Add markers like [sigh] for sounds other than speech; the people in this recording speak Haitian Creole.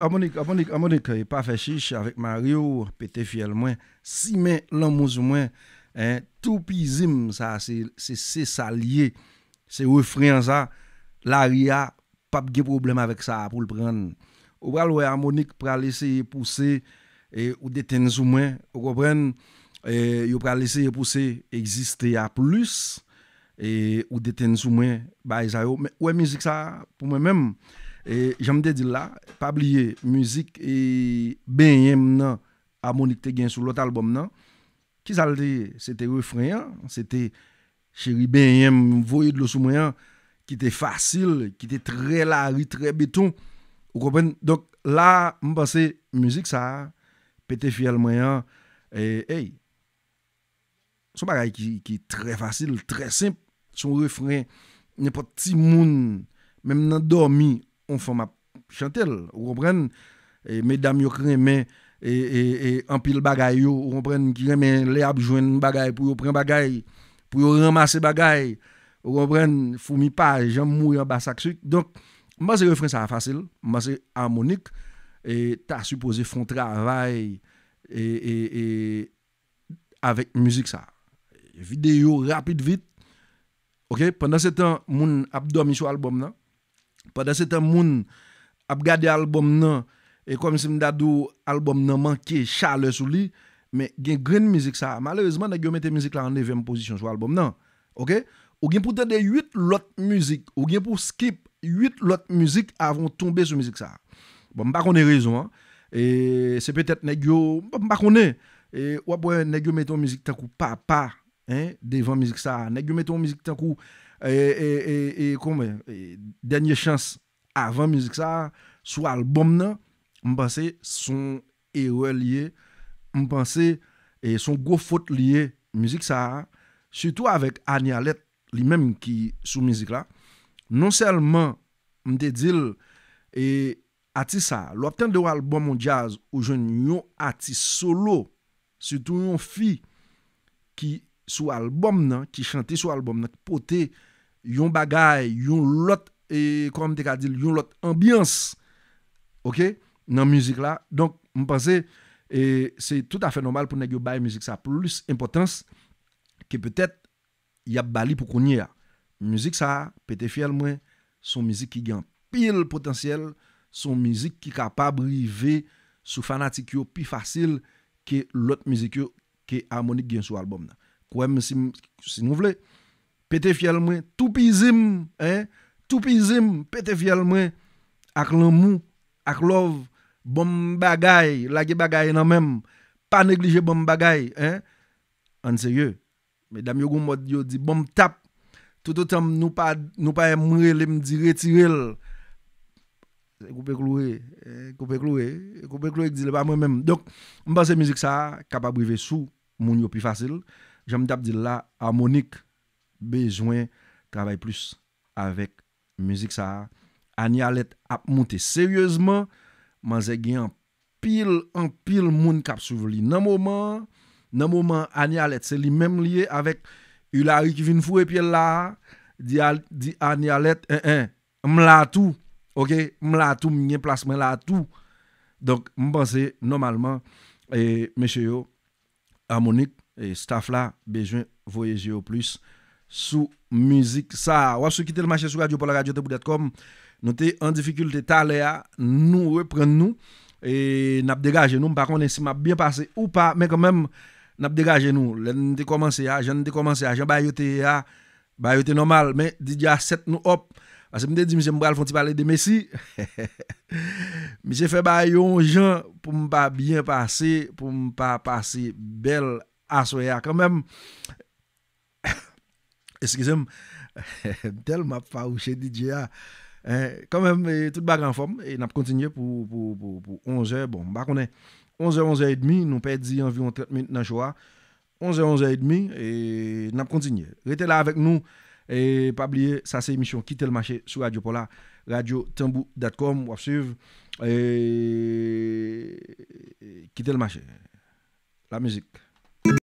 Amonik, amonik, amonik, eh, pa fechiche avik Mario, pete fiel mwen, si men lomo sou mwen, eh, tou pizim sa, se se salye, se oufren sa, la ria, pap ge problem avik sa pou l'pren. Ou pral wè amonik pral eseye puse, eh, ou deten sou mwen, ou kopren, yo pral eseye puse, egziste a plus, ou deten sou mwen, ba e zayou, ou e mizik sa pou mwen mèm. E janm de di la, pabliye, müzik e benyem nan, amonik te gen sou lot albom nan, ki salte, se te refrenyan, se te, cheri benyem, mvoye dlo sou mwenyan, ki te fasil, ki te tre lari, tre beton, ou kopen, donk la, mpase, müzik sa, pete fiel mwenyan, e, ey, son bagay ki, ki tre fasil, tre simp, son refren, nepo ti moun, menm nan dormi, on fait ma chantel. Vous comprenez et Mesdames, vous et et, en pile bagay yo, vous comprenez Qui remet les abjouen bagay pour prendre bagay, pour ramasser bagay. Vous comprenez Foumi pas, j'en mourir en bas sac Donc, moi, c'est refrain ça facile, moi, c'est harmonique. Et t'as supposé faire un travail et, et, et avec musique ça. Vidéo rapide, vite. Ok, pendant ce temps, mon abdomen sur l'album là. Padan se tan moun ap gade albom nan, e kom si mdadou albom nan manke chale sou li, men gen green mizik sa. Malerizman nan gen mette mizik la an 9e pozisyon sou albom nan. Ok? Ou gen pou tende 8 lot mizik, ou gen pou skip 8 lot mizik avon tombe sou mizik sa. Bon, mpa konen rezon an. Hein. E se petet negyo, mpa konen. E wapwen negyo metton mizik tan kou papa, hein, devan mizik sa. Negyo metton mizik tan kou... E komè, denye chans avan mizik sa, sou albom nan, mpansè, son ewe liye, mpansè, son gofot liye mizik sa, sütou avèk Ani Alet li mèm ki sou mizik la, non selman mte dil e ati sa, lopten de ou albom ou jazz ou jen yon ati solo, sütou yon fi ki sou albom nan, ki chanti sou albom nan, ki potey, yon bagay, yon lot e kom te ka dil, yon lot ambians ok, nan müzik la donk mpense e, se tout afe normal pou negyo bay müzik sa plus impotans ke petet yap bali pou kounye müzik sa, pete fiel mwen son müzik ki gen pil potensiel, son müzik ki kapab rive sou fanatik yo pi fasil ke lot müzik yo ke harmonik gen sou album kouem si nou vle mwen pété fiel tout pizim, hein, tout pizim, pété fiel moins, avec l'amour, avec l'oeuvre. bon bagay, lage bagay même, pas négliger bon bagay, hein, en sérieux. Mesdames, yo yo dit bon tap, tout autant nous hein? pas nous pas aimer me dire retirer coupe cloué coupe cloué coupe cloué le pas moi même donc je musique ça capable sous mon plus facile me tape dire là harmonique bejwen travay plus avek muzik sa anyalet ap mouti seryezman, man zè gyan pil, an pil moun kap sou li, nan mouman anyalet, se li mem liye avek yu la rik vin fou epi el la di anyalet mla tou mla tou, mwenye plasman la tou donk mpansè, normalman meche yo harmonik, staff la bejwen voyeji yo plus sous musique ça. Ou quitter le marché sur radio pour la radio nous sommes en difficulté nous reprenons et nous dégagé nous par contre si m'a bien passé ou pas mais quand même nous dégagé nous l'on commencé à j'en commencé à j'en a normal mais déjà 7 nous hop parce que me dit monsieur m'bral parler de Messi j'ai [laughs] fait gens pour me pas bien passer pour me pas passer belle à quand même Excusez-moi, [laughs] tellement fauché DJ DJA, hein, Quand même, tout le en forme. Et on continuons pour, 11h. Bon, bah, on est 11h, 11h30. Nous perdons environ 30 minutes dans le choix, 11h, 11h30. Et on continuons. Restez là avec nous. Et pas oublier, ça c'est émission Quitter le marché sur Radio Pola, radio tambou.com, vous suivre. Et... Quitter le marché. La musique.